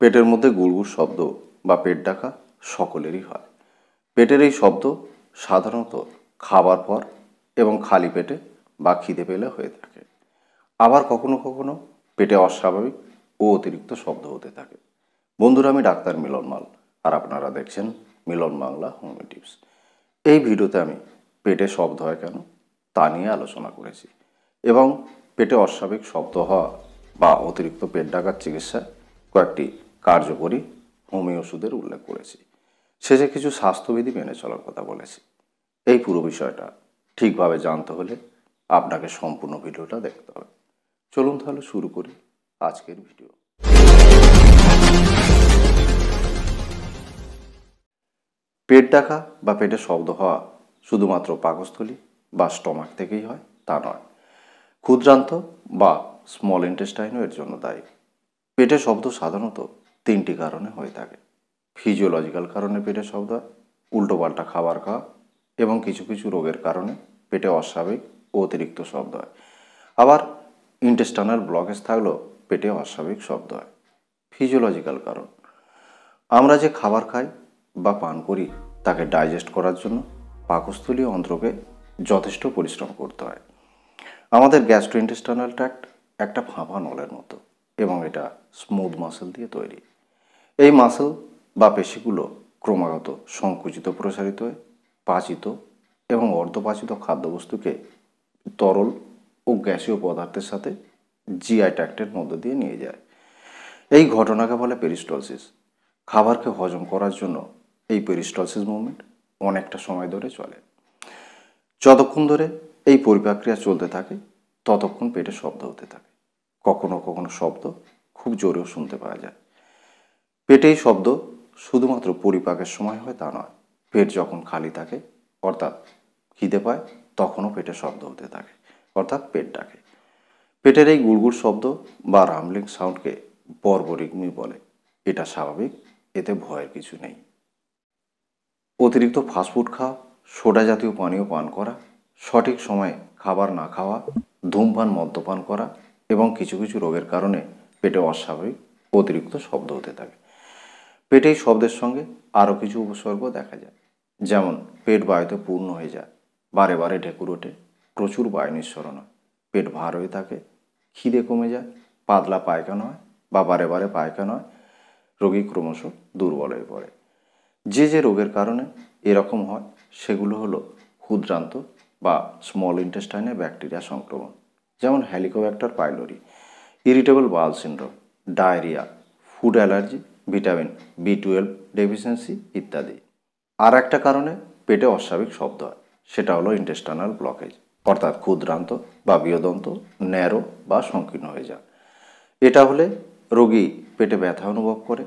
পেটের মধ্যে গুড়গুড় শব্দ বা পেট ডাকা সকলেরই হয় পেটের এই শব্দ সাধারণত খাবার পর এবং খালি পেটে বা খিদে পেলে হয়ে থাকে আবার কখনো কখনো পেটে অস্বাভাবিক ও অতিরিক্ত শব্দ হতে থাকে বন্ধুরা আমি ডাক্তার মিলন মাল আর আপনারা দেখছেন মিলন বাংলা হোমিও এই ভিডিওতে আমি পেটে শব্দ হয় কেন তা নিয়ে আলোচনা করেছি এবং পেটে অস্বাভাবিক শব্দ হওয়া বা অতিরিক্ত পেট ডাকার চিকিৎসা কয়েকটি কার্যকরী হোমিও ওষুধের উল্লেখ করেছি শেষে কিছু স্বাস্থ্যবিধি মেনে চলার কথা বলেছি এই পুরো বিষয়টা ঠিকভাবে জানতে হলে আপনাকে সম্পূর্ণ ভিডিওটা দেখতে হবে চলুন তাহলে শুরু করি আজকের ভিডিও পেট ডাকা বা পেটে শব্দ হওয়া শুধুমাত্র পাকস্থলী বা স্টমাক থেকেই হয় তা নয় ক্ষুদ্রান্ত বা স্মল ইন্টেস্টাইনও এর জন্য দায়ী পেটে শব্দ সাধারণত তিনটি কারণে হয়ে থাকে ফিজিওলজিক্যাল কারণে পেটে শব্দ হয় উল্টোপাল্টা খাবার খাওয়া এবং কিছু কিছু রোগের কারণে পেটে অস্বাভাবিক অতিরিক্ত শব্দ হয় আবার ইন্টেস্টানাল ব্লকেজ থাকলেও পেটে অস্বাভাবিক শব্দ হয় ফিজিওলজিক্যাল কারণ আমরা যে খাবার খাই বা পান করি তাকে ডাইজেস্ট করার জন্য পাকস্থলীয় অন্ত্রকে যথেষ্ট পরিশ্রম করতে হয় আমাদের গ্যাস্ট্রো ইন্টেস্টানাল ট্র্যাক্ট একটা ফাঁপা নলের মতো এবং এটা স্মুথ মাসেল দিয়ে তৈরি এই মাসল বা পেশিগুলো ক্রমাগত সংকুচিত প্রসারিত হয়ে পাচিত এবং অর্ধপাচিত খাদ্যবস্তুকে তরল ও গ্যাসীয় পদার্থের সাথে জিআই ট্যাক্টের মধ্য দিয়ে নিয়ে যায় এই ঘটনাকে বলে পেরিস্টলসিস খাবারকে হজম করার জন্য এই পেরিস্টলসিস মুভমেন্ট অনেকটা সময় ধরে চলে যতক্ষণ ধরে এই পরিপাক্রিয়া চলতে থাকে ততক্ষণ পেটে শব্দ হতে থাকে কখনো কখনো শব্দ খুব জোরেও শুনতে পাওয়া যায় পেটে এই শব্দ শুধুমাত্র পরিপাকের সময় হয় তা নয় পেট যখন খালি থাকে অর্থাৎ খিদে পায় তখনও পেটে শব্দ হতে থাকে অর্থাৎ পেট ডাকে পেটের এই গুড়গুড় শব্দ বা রামলিং সাউন্ডকে বর্বরিগ্মি বলে এটা স্বাভাবিক এতে ভয়ের কিছু নেই অতিরিক্ত ফাস্টফুড খাওয়া সোডা জাতীয় পানীয় পান করা সঠিক সময়ে খাবার না খাওয়া ধূমপান মদ্যপান করা এবং কিছু কিছু রোগের কারণে পেটে অস্বাভাবিক অতিরিক্ত শব্দ হতে থাকে পেটেই শব্দের সঙ্গে আরও কিছু উপসর্গ দেখা যায় যেমন পেট বায়ুতে পূর্ণ হয়ে যায় বারে বারে ঢেকুর ওঠে প্রচুর বায়ু নিঃসরণ হয় পেট ভার হয়ে থাকে খিদে কমে যায় পাতলা পায়খানা হয় বা বারে বারে পায়খানা হয় রোগী ক্রমশ দুর্বল হয়ে পড়ে যে যে রোগের কারণে এরকম হয় সেগুলো হলো ক্ষুদ্রান্ত বা স্মল ইন্টেস্টাইনে ব্যাকটেরিয়া সংক্রমণ যেমন Helicobacter pylori irritable bowel syndrome diarrhoea food allergy vitamin B twelve deficiency ইত্যাদি আর একটা কারণে পেটে অস্বাভাবিক শব্দ হয় সেটা হলো ইন্টেস্টানাল ব্লকেজ অর্থাৎ ক্ষুদ্রান্ত বা বিয়দন্ত ন্যারো বা সংকীর্ণ হয়ে যায় এটা হলে রোগী পেটে ব্যথা অনুভব করে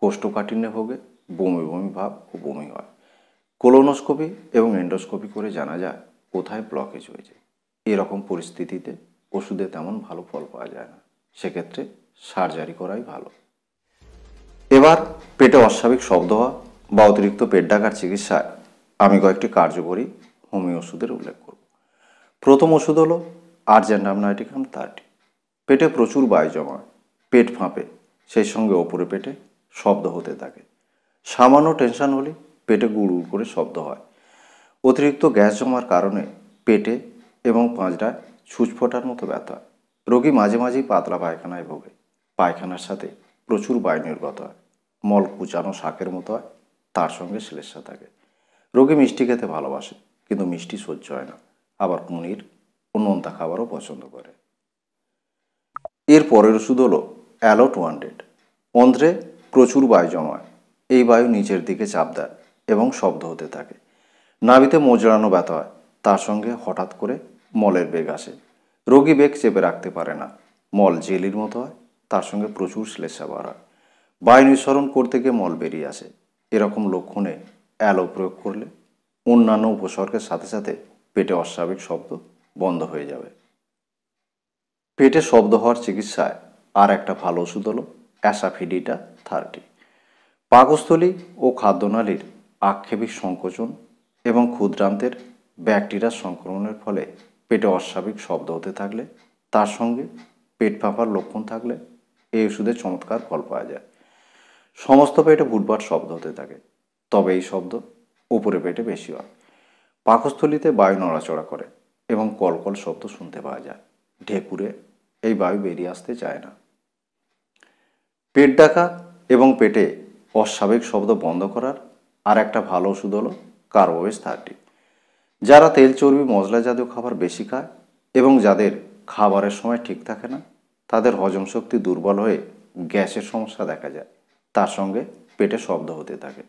কোষ্ঠকাঠিন্যে ভোগে বমি বমি ভাব ও বমি হয় কোলোনোস্কোপি এবং এন্ডোস্কোপি করে জানা যায় কোথায় ব্লকেজ হয়েছে এরকম পরিস্থিতিতে ওষুধে তেমন ভালো ফল পাওয়া যায় না সেক্ষেত্রে সার্জারি করাই ভালো এবার পেটে অস্বাভাবিক শব্দ হওয়া বা অতিরিক্ত পেট ডাকার চিকিৎসায় আমি কয়েকটি কার্যকরী হোমিও ওষুধের উল্লেখ করব প্রথম ওষুধ হলো আর্জেন্টাম নাইটিকাম থার্টি পেটে প্রচুর বায়ু জমা পেট ফাঁপে সেই সঙ্গে ওপরে পেটে শব্দ হতে থাকে সামান্য টেনশন হলে পেটে গুড় করে শব্দ হয় অতিরিক্ত গ্যাস জমার কারণে পেটে এবং পাঁচটায় ছুঁচ ফোটার মতো ব্যথা রোগী মাঝে মাঝেই পাতলা পায়খানায় ভোগে পায়খানার সাথে প্রচুর বায়ু নির্গত হয় মল কুচানো শাকের মতো হয় তার সঙ্গে শ্লেষা থাকে রোগী মিষ্টি খেতে ভালোবাসে কিন্তু মিষ্টি সহ্য হয় না আবার পনির ও খাবারও পছন্দ করে এর পরের ওষুধ হলো অ্যালোট ওয়ান্ডেড অন্ধ্রে প্রচুর বায়ু জমায় এই বায়ু নিচের দিকে চাপ দেয় এবং শব্দ হতে থাকে নাভিতে মোজড়ানো ব্যথা হয় তার সঙ্গে হঠাৎ করে মলের বেগ আসে রোগী বেগ চেপে রাখতে পারে না মল জেলির মতো হয় তার সঙ্গে প্রচুর শ্লেষা বাড়া বায়ু নিঃসরণ করতে গিয়ে মল বেরিয়ে আসে এরকম লক্ষণে অ্যালো প্রয়োগ করলে অন্যান্য উপসর্গের সাথে সাথে পেটে অস্বাভাবিক শব্দ বন্ধ হয়ে যাবে পেটে শব্দ হওয়ার চিকিৎসায় আর একটা ভালো ওষুধ হলো অ্যাসাফিডিটা থার্টি পাকস্থলী ও খাদ্যনালীর আক্ষেপিক সংকোচন এবং ক্ষুদ্রান্তের ব্যাকটেরিয়া সংক্রমণের ফলে পেটে অস্বাভাবিক শব্দ হতে থাকলে তার সঙ্গে পেট ফাঁপার লক্ষণ থাকলে এই ওষুধে চমৎকার ফল পাওয়া যায় সমস্ত পেটে ভুটভাট শব্দ হতে থাকে তবে এই শব্দ উপরে পেটে বেশি হয় পাকস্থলিতে বায়ু নড়াচড়া করে এবং কলকল শব্দ শুনতে পাওয়া যায় ঢেকুরে এই বায়ু বেরিয়ে আসতে চায় না পেট ডাকা এবং পেটে অস্বাভাবিক শব্দ বন্ধ করার আর একটা ভালো ওষুধ হলো কার্বোভেজ থার্টি যারা তেল চর্বি মশলা জাতীয় খাবার বেশি খায় এবং যাদের খাবারের সময় ঠিক থাকে না তাদের হজম শক্তি দুর্বল হয়ে গ্যাসের সমস্যা দেখা যায় তার সঙ্গে পেটে শব্দ হতে থাকে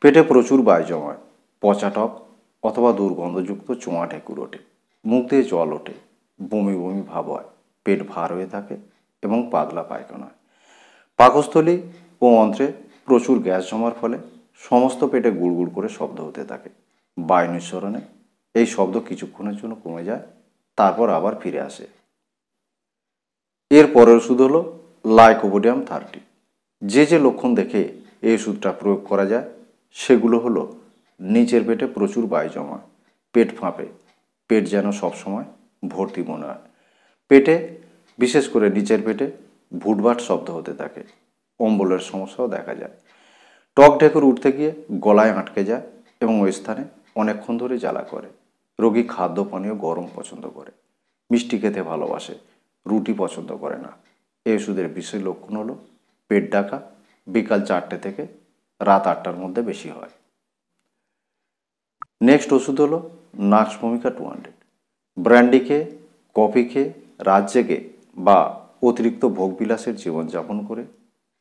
পেটে প্রচুর বায়ু জমায় পচা টক অথবা দুর্গন্ধযুক্ত চোঁয়া ঠেকুর ওঠে মুখ দিয়ে জল ওঠে বমি বমি ভাব হয় পেট ভার হয়ে থাকে এবং পাতলা পায়খানা হয় পাকস্থলী ও অন্ত্রে প্রচুর গ্যাস জমার ফলে সমস্ত পেটে গুড়গুড় করে শব্দ হতে থাকে বায়ু নিঃসরণে এই শব্দ কিছুক্ষণের জন্য কমে যায় তারপর আবার ফিরে আসে এর পরের ওষুধ হলো লাইকোবোডিয়াম থার্টি যে যে লক্ষণ দেখে এই ওষুধটা প্রয়োগ করা যায় সেগুলো হলো নিচের পেটে প্রচুর বায়ু জমা পেট ফাঁপে পেট যেন সবসময় ভর্তি মনে হয় পেটে বিশেষ করে নিচের পেটে ভুটভাট শব্দ হতে থাকে অম্বলের সমস্যাও দেখা যায় টক ঢেকুর উঠতে গিয়ে গলায় আটকে যায় এবং ওই স্থানে অনেকক্ষণ ধরে জ্বালা করে রোগী খাদ্য পানীয় গরম পছন্দ করে মিষ্টি খেতে ভালোবাসে রুটি পছন্দ করে না এই ওষুধের বিশেষ লক্ষণ হলো পেট ডাকা বিকাল চারটে থেকে রাত আটটার মধ্যে বেশি হয় নেক্সট ওষুধ হলো নাক্স ভূমিকা টু হান্ড্রেড ব্র্যান্ডি খেয়ে কফি খেয়ে রাত জেগে বা অতিরিক্ত ভোগবিলাসের জীবনযাপন করে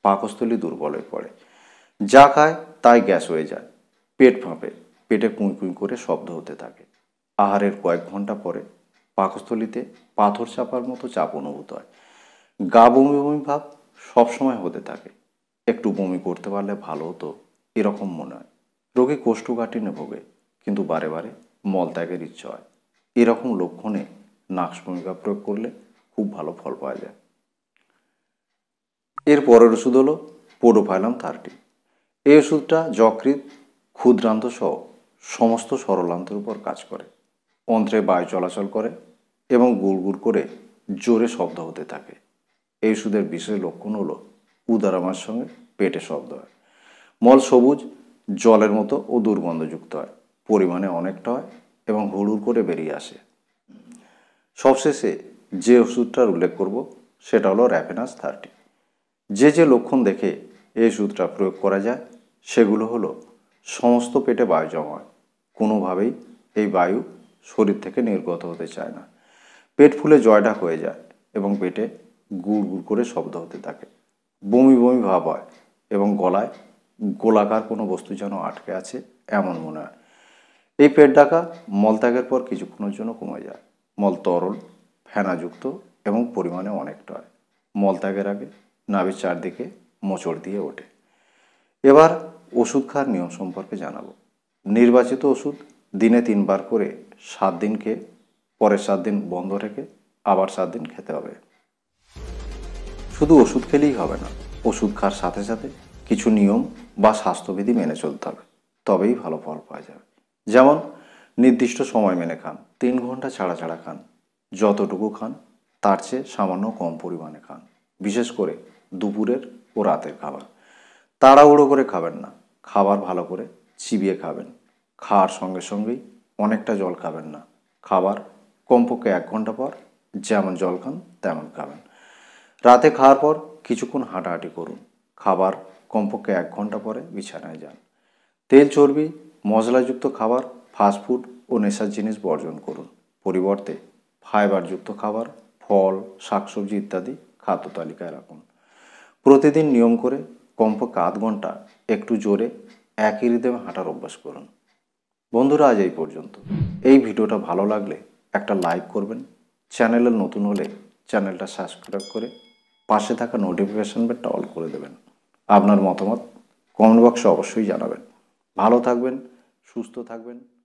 পাকস্থলী দুর্বল হয়ে পড়ে যা খায় তাই গ্যাস হয়ে যায় পেট ফাঁপে পেটে কুঁই কুঁই করে শব্দ হতে থাকে আহারের কয়েক ঘন্টা পরে পাকস্থলিতে পাথর চাপার মতো চাপ অনুভূত হয় গা বমি বমি ভাব সবসময় হতে থাকে একটু বমি করতে পারলে ভালো হতো এরকম মনে হয় রোগী কোষ্ঠকাঠিন্য ভোগে কিন্তু বারে বারে মলত্যাগের ইচ্ছা হয় এরকম লক্ষণে নাক্স ভূমিকা প্রয়োগ করলে খুব ভালো ফল পাওয়া যায় এর পরের ওষুধ হলো পোডোফাইলাম থার্টি এই ওষুধটা যকৃত ক্ষুদ্রান্ত সহ সমস্ত সরলান্তের উপর কাজ করে অন্ত্রে বায়ু চলাচল করে এবং গুড় গুড় করে জোরে শব্দ হতে থাকে এই ওষুধের বিশেষ লক্ষণ হলো উদারামার সঙ্গে পেটে শব্দ হয় মল সবুজ জলের মতো ও দুর্গন্ধযুক্ত হয় পরিমাণে অনেকটা হয় এবং হুড়ুড় করে বেরিয়ে আসে সবশেষে যে ওষুধটার উল্লেখ করব সেটা হলো র্যাপেনাস থার্টি যে যে লক্ষণ দেখে এই ওষুধটা প্রয়োগ করা যায় সেগুলো হলো সমস্ত পেটে বায়ু জমা হয় কোনোভাবেই এই বায়ু শরীর থেকে নির্গত হতে চায় না পেট ফুলে জয়টা হয়ে যায় এবং পেটে গুড় গুড় করে শব্দ হতে থাকে বমি বমি ভাব হয় এবং গলায় গোলাকার কোনো বস্তু যেন আটকে আছে এমন মনে হয় এই পেট ডাকা মলত্যাগের পর কিছুক্ষণের জন্য কমে যায় মল তরল ফেনাযুক্ত এবং পরিমাণে অনেকটা হয় মলত্যাগের আগে নাভের চারদিকে মোচড় দিয়ে ওঠে এবার ওষুধ খাওয়ার নিয়ম সম্পর্কে জানাবো নির্বাচিত ওষুধ দিনে তিনবার করে সাত দিনকে পরের সাত দিন বন্ধ রেখে আবার সাত দিন খেতে হবে শুধু ওষুধ খেলেই হবে না ওষুধ খাওয়ার সাথে সাথে কিছু নিয়ম বা স্বাস্থ্যবিধি মেনে চলতে হবে তবেই ভালো ফল পাওয়া যাবে যেমন নির্দিষ্ট সময় মেনে খান তিন ঘন্টা ছাড়া ছাড়া খান যতটুকু খান তার চেয়ে সামান্য কম পরিমাণে খান বিশেষ করে দুপুরের ও রাতের খাবার তাড়াহুড়ো করে খাবেন না খাবার ভালো করে চিবিয়ে খাবেন খাওয়ার সঙ্গে সঙ্গেই অনেকটা জল খাবেন না খাবার কমপক্ষে এক ঘন্টা পর যেমন জল খান তেমন খাবেন রাতে খাওয়ার পর কিছুক্ষণ হাঁটাহাঁটি করুন খাবার কমপক্ষে এক ঘন্টা পরে বিছানায় যান তেল চর্বি মশলাযুক্ত খাবার ফাস্টফুড ও নেশার জিনিস বর্জন করুন পরিবর্তে ফাইবারযুক্ত খাবার ফল শাকসবজি ইত্যাদি খাদ্য তালিকায় রাখুন প্রতিদিন নিয়ম করে কমপক্ষে আধ ঘন্টা একটু জোরে একই রিদেমে হাঁটার অভ্যাস করুন বন্ধুরা আজ এই পর্যন্ত এই ভিডিওটা ভালো লাগলে একটা লাইক করবেন চ্যানেলে নতুন হলে চ্যানেলটা সাবস্ক্রাইব করে পাশে থাকা নোটিফিকেশান বেলটা অল করে দেবেন আপনার মতামত কমেন্ট বক্সে অবশ্যই জানাবেন ভালো থাকবেন সুস্থ থাকবেন